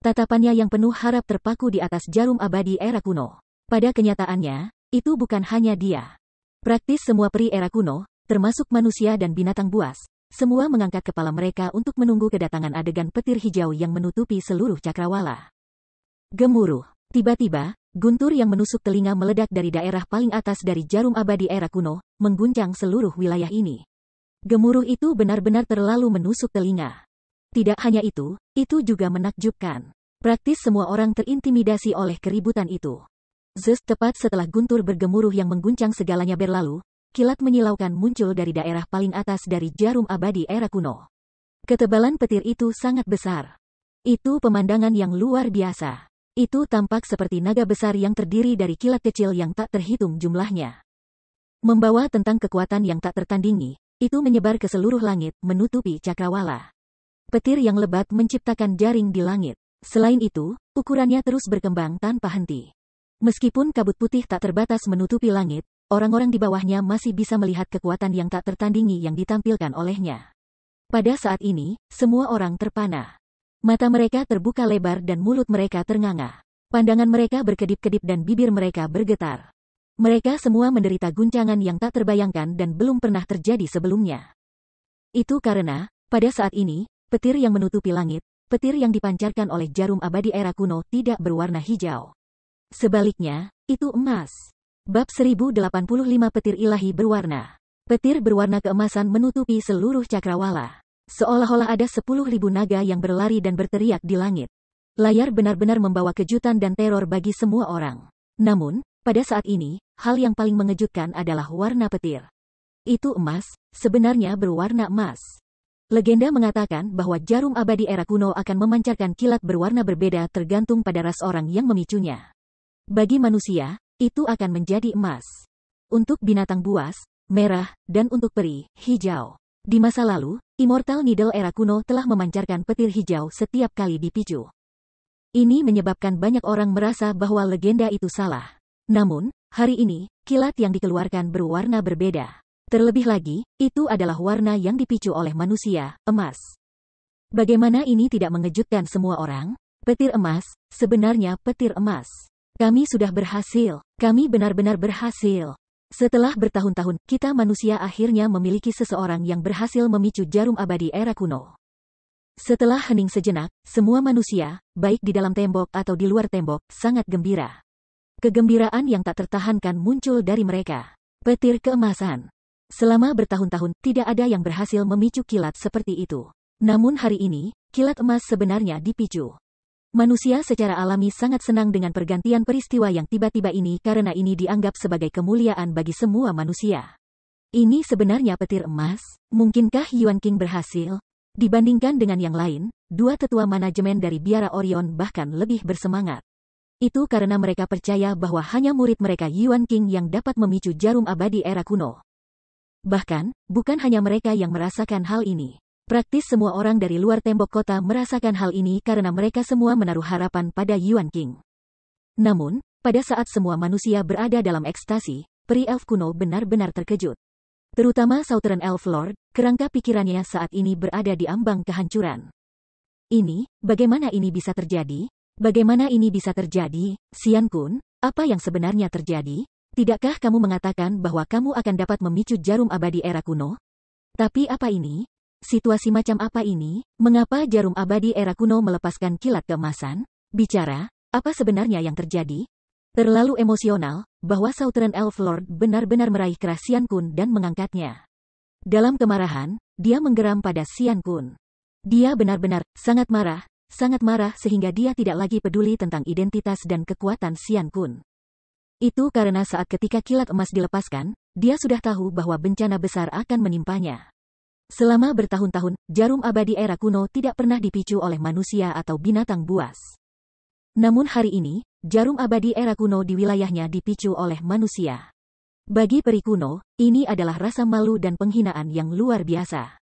S1: Tatapannya yang penuh harap terpaku di atas jarum abadi era kuno. Pada kenyataannya, itu bukan hanya dia. Praktis semua peri era kuno, termasuk manusia dan binatang buas, semua mengangkat kepala mereka untuk menunggu kedatangan adegan petir hijau yang menutupi seluruh cakrawala. Gemuruh. Tiba-tiba, guntur yang menusuk telinga meledak dari daerah paling atas dari jarum abadi era kuno, mengguncang seluruh wilayah ini. Gemuruh itu benar-benar terlalu menusuk telinga. Tidak hanya itu, itu juga menakjubkan. Praktis semua orang terintimidasi oleh keributan itu. Zeus tepat setelah guntur bergemuruh yang mengguncang segalanya berlalu, kilat menyilaukan muncul dari daerah paling atas dari jarum abadi era kuno. Ketebalan petir itu sangat besar. Itu pemandangan yang luar biasa. Itu tampak seperti naga besar yang terdiri dari kilat kecil yang tak terhitung jumlahnya. Membawa tentang kekuatan yang tak tertandingi, itu menyebar ke seluruh langit, menutupi cakrawala. Petir yang lebat menciptakan jaring di langit. Selain itu, ukurannya terus berkembang tanpa henti. Meskipun kabut putih tak terbatas menutupi langit, orang-orang di bawahnya masih bisa melihat kekuatan yang tak tertandingi yang ditampilkan olehnya. Pada saat ini, semua orang terpana. Mata mereka terbuka lebar dan mulut mereka ternganga. Pandangan mereka berkedip-kedip dan bibir mereka bergetar. Mereka semua menderita guncangan yang tak terbayangkan dan belum pernah terjadi sebelumnya. Itu karena, pada saat ini, petir yang menutupi langit, petir yang dipancarkan oleh jarum abadi era kuno tidak berwarna hijau. Sebaliknya, itu emas. Bab 1085 Petir Ilahi Berwarna Petir berwarna keemasan menutupi seluruh cakrawala. Seolah-olah ada ribu naga yang berlari dan berteriak di langit. Layar benar-benar membawa kejutan dan teror bagi semua orang. Namun, pada saat ini, hal yang paling mengejutkan adalah warna petir. Itu emas, sebenarnya berwarna emas. Legenda mengatakan bahwa jarum abadi era kuno akan memancarkan kilat berwarna berbeda tergantung pada ras orang yang memicunya. Bagi manusia, itu akan menjadi emas. Untuk binatang buas, merah, dan untuk peri, hijau. Di masa lalu, Immortal Needle era kuno telah memancarkan petir hijau setiap kali dipicu. Ini menyebabkan banyak orang merasa bahwa legenda itu salah. Namun, Hari ini, kilat yang dikeluarkan berwarna berbeda. Terlebih lagi, itu adalah warna yang dipicu oleh manusia, emas. Bagaimana ini tidak mengejutkan semua orang? Petir emas, sebenarnya petir emas. Kami sudah berhasil, kami benar-benar berhasil. Setelah bertahun-tahun, kita manusia akhirnya memiliki seseorang yang berhasil memicu jarum abadi era kuno. Setelah hening sejenak, semua manusia, baik di dalam tembok atau di luar tembok, sangat gembira. Kegembiraan yang tak tertahankan muncul dari mereka. Petir keemasan. Selama bertahun-tahun, tidak ada yang berhasil memicu kilat seperti itu. Namun hari ini, kilat emas sebenarnya dipicu. Manusia secara alami sangat senang dengan pergantian peristiwa yang tiba-tiba ini karena ini dianggap sebagai kemuliaan bagi semua manusia. Ini sebenarnya petir emas, mungkinkah Yuan King berhasil? Dibandingkan dengan yang lain, dua tetua manajemen dari biara Orion bahkan lebih bersemangat. Itu karena mereka percaya bahwa hanya murid mereka Yuan King yang dapat memicu jarum abadi era kuno. Bahkan, bukan hanya mereka yang merasakan hal ini. Praktis semua orang dari luar tembok kota merasakan hal ini karena mereka semua menaruh harapan pada Yuan King. Namun, pada saat semua manusia berada dalam ekstasi, peri elf kuno benar-benar terkejut. Terutama Southern Elf Lord, kerangka pikirannya saat ini berada di ambang kehancuran. Ini, bagaimana ini bisa terjadi? Bagaimana ini bisa terjadi, Sian Kun? Apa yang sebenarnya terjadi? Tidakkah kamu mengatakan bahwa kamu akan dapat memicu jarum abadi era kuno? Tapi apa ini? Situasi macam apa ini? Mengapa jarum abadi era kuno melepaskan kilat keemasan? Bicara, apa sebenarnya yang terjadi? Terlalu emosional, bahwa Southern Elf Lord benar-benar meraih kerah Sian Kun dan mengangkatnya. Dalam kemarahan, dia menggeram pada Sian Kun. Dia benar-benar sangat marah, sangat marah sehingga dia tidak lagi peduli tentang identitas dan kekuatan Xian Kun. Itu karena saat ketika kilat emas dilepaskan, dia sudah tahu bahwa bencana besar akan menimpanya. Selama bertahun-tahun, jarum abadi era kuno tidak pernah dipicu oleh manusia atau binatang buas. Namun hari ini, jarum abadi era kuno di wilayahnya dipicu oleh manusia. Bagi peri kuno, ini adalah rasa malu dan penghinaan yang luar biasa.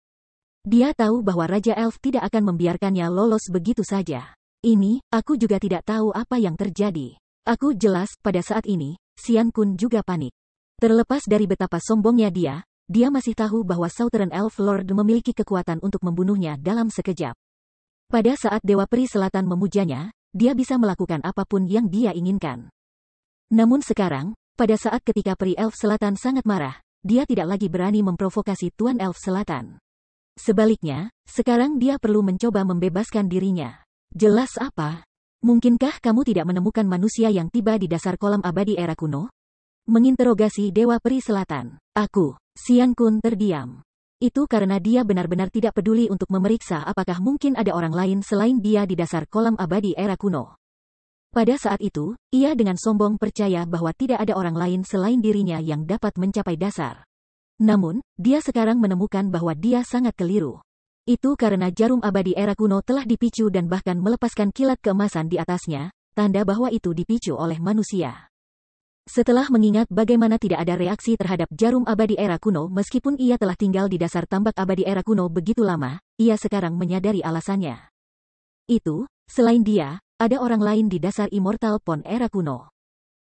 S1: Dia tahu bahwa Raja Elf tidak akan membiarkannya lolos begitu saja. Ini, aku juga tidak tahu apa yang terjadi. Aku jelas, pada saat ini, Sian Kun juga panik. Terlepas dari betapa sombongnya dia, dia masih tahu bahwa Southern Elf Lord memiliki kekuatan untuk membunuhnya dalam sekejap. Pada saat Dewa Peri Selatan memujanya, dia bisa melakukan apapun yang dia inginkan. Namun sekarang, pada saat ketika Peri Elf Selatan sangat marah, dia tidak lagi berani memprovokasi Tuan Elf Selatan. Sebaliknya, sekarang dia perlu mencoba membebaskan dirinya. Jelas apa? Mungkinkah kamu tidak menemukan manusia yang tiba di dasar kolam abadi era kuno? Menginterogasi Dewa Peri Selatan. Aku, Sian Kun terdiam. Itu karena dia benar-benar tidak peduli untuk memeriksa apakah mungkin ada orang lain selain dia di dasar kolam abadi era kuno. Pada saat itu, ia dengan sombong percaya bahwa tidak ada orang lain selain dirinya yang dapat mencapai dasar namun, dia sekarang menemukan bahwa dia sangat keliru. Itu karena jarum abadi era kuno telah dipicu dan bahkan melepaskan kilat keemasan di atasnya, tanda bahwa itu dipicu oleh manusia. Setelah mengingat bagaimana tidak ada reaksi terhadap jarum abadi era kuno meskipun ia telah tinggal di dasar tambak abadi era kuno begitu lama, ia sekarang menyadari alasannya. Itu, selain dia, ada orang lain di dasar immortal pon era kuno.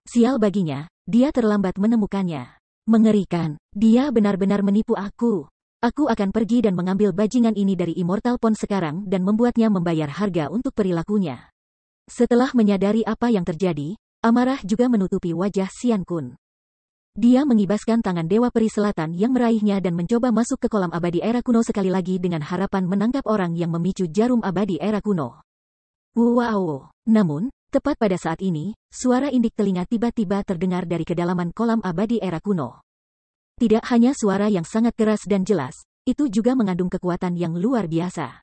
S1: Sial baginya, dia terlambat menemukannya. Mengerikan. Dia benar-benar menipu aku. Aku akan pergi dan mengambil bajingan ini dari Immortal Pond sekarang dan membuatnya membayar harga untuk perilakunya. Setelah menyadari apa yang terjadi, amarah juga menutupi wajah Sian Kun. Dia mengibaskan tangan Dewa Peri Selatan yang meraihnya dan mencoba masuk ke kolam abadi era kuno sekali lagi dengan harapan menangkap orang yang memicu jarum abadi era kuno. Wow! Namun, Tepat pada saat ini, suara indik telinga tiba-tiba terdengar dari kedalaman kolam abadi era kuno. Tidak hanya suara yang sangat keras dan jelas, itu juga mengandung kekuatan yang luar biasa.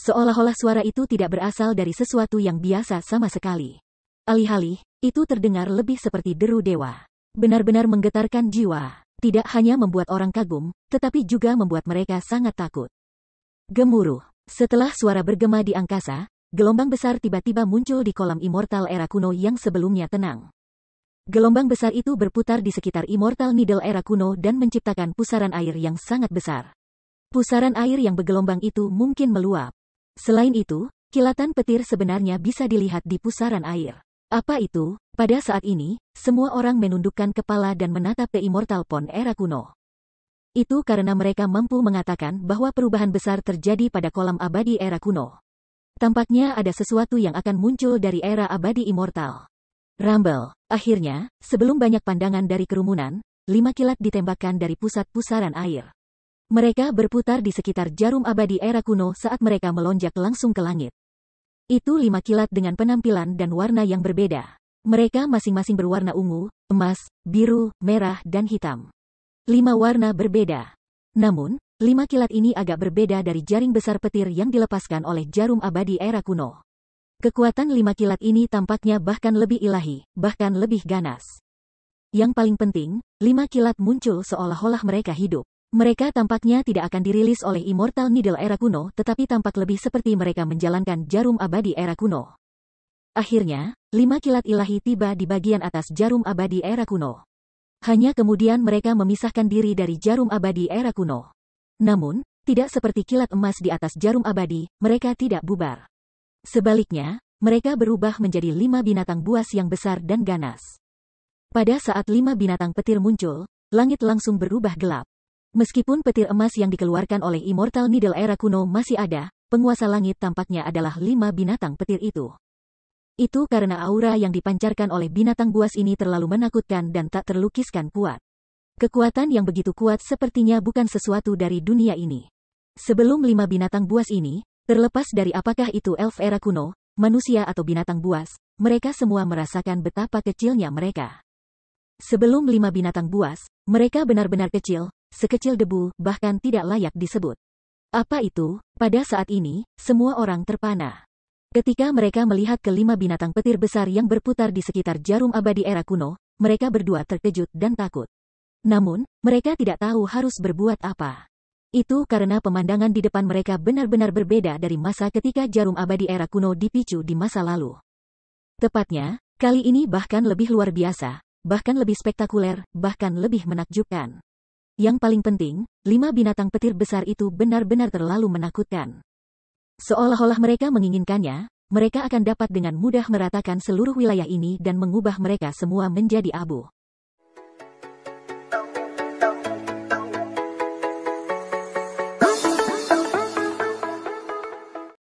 S1: Seolah-olah suara itu tidak berasal dari sesuatu yang biasa sama sekali. Alih-alih, itu terdengar lebih seperti deru dewa. Benar-benar menggetarkan jiwa. Tidak hanya membuat orang kagum, tetapi juga membuat mereka sangat takut. Gemuruh. Setelah suara bergema di angkasa, Gelombang besar tiba-tiba muncul di kolam Immortal Era Kuno yang sebelumnya tenang. Gelombang besar itu berputar di sekitar Immortal Middle Era Kuno dan menciptakan pusaran air yang sangat besar. Pusaran air yang bergelombang itu mungkin meluap. Selain itu, kilatan petir sebenarnya bisa dilihat di pusaran air. Apa itu? Pada saat ini, semua orang menundukkan kepala dan menatap ke Immortal Pond Era Kuno. Itu karena mereka mampu mengatakan bahwa perubahan besar terjadi pada kolam abadi era kuno. Tampaknya ada sesuatu yang akan muncul dari era abadi immortal. Rumble. Akhirnya, sebelum banyak pandangan dari kerumunan, lima kilat ditembakkan dari pusat pusaran air. Mereka berputar di sekitar jarum abadi era kuno saat mereka melonjak langsung ke langit. Itu lima kilat dengan penampilan dan warna yang berbeda. Mereka masing-masing berwarna ungu, emas, biru, merah, dan hitam. Lima warna berbeda. Namun, Lima kilat ini agak berbeda dari jaring besar petir yang dilepaskan oleh jarum abadi era kuno. Kekuatan lima kilat ini tampaknya bahkan lebih ilahi, bahkan lebih ganas. Yang paling penting, lima kilat muncul seolah-olah mereka hidup. Mereka tampaknya tidak akan dirilis oleh Immortal Needle era kuno, tetapi tampak lebih seperti mereka menjalankan jarum abadi era kuno. Akhirnya, lima kilat ilahi tiba di bagian atas jarum abadi era kuno. Hanya kemudian mereka memisahkan diri dari jarum abadi era kuno. Namun, tidak seperti kilat emas di atas jarum abadi, mereka tidak bubar. Sebaliknya, mereka berubah menjadi lima binatang buas yang besar dan ganas. Pada saat lima binatang petir muncul, langit langsung berubah gelap. Meskipun petir emas yang dikeluarkan oleh Immortal Needle Era kuno masih ada, penguasa langit tampaknya adalah lima binatang petir itu. Itu karena aura yang dipancarkan oleh binatang buas ini terlalu menakutkan dan tak terlukiskan kuat. Kekuatan yang begitu kuat sepertinya bukan sesuatu dari dunia ini. Sebelum lima binatang buas ini, terlepas dari apakah itu elf era kuno, manusia atau binatang buas, mereka semua merasakan betapa kecilnya mereka. Sebelum lima binatang buas, mereka benar-benar kecil, sekecil debu, bahkan tidak layak disebut. Apa itu? Pada saat ini, semua orang terpana. Ketika mereka melihat kelima binatang petir besar yang berputar di sekitar jarum abadi era kuno, mereka berdua terkejut dan takut. Namun, mereka tidak tahu harus berbuat apa. Itu karena pemandangan di depan mereka benar-benar berbeda dari masa ketika jarum abadi era kuno dipicu di masa lalu. Tepatnya, kali ini bahkan lebih luar biasa, bahkan lebih spektakuler, bahkan lebih menakjubkan. Yang paling penting, lima binatang petir besar itu benar-benar terlalu menakutkan. Seolah-olah mereka menginginkannya, mereka akan dapat dengan mudah meratakan seluruh wilayah ini dan mengubah mereka semua menjadi abu.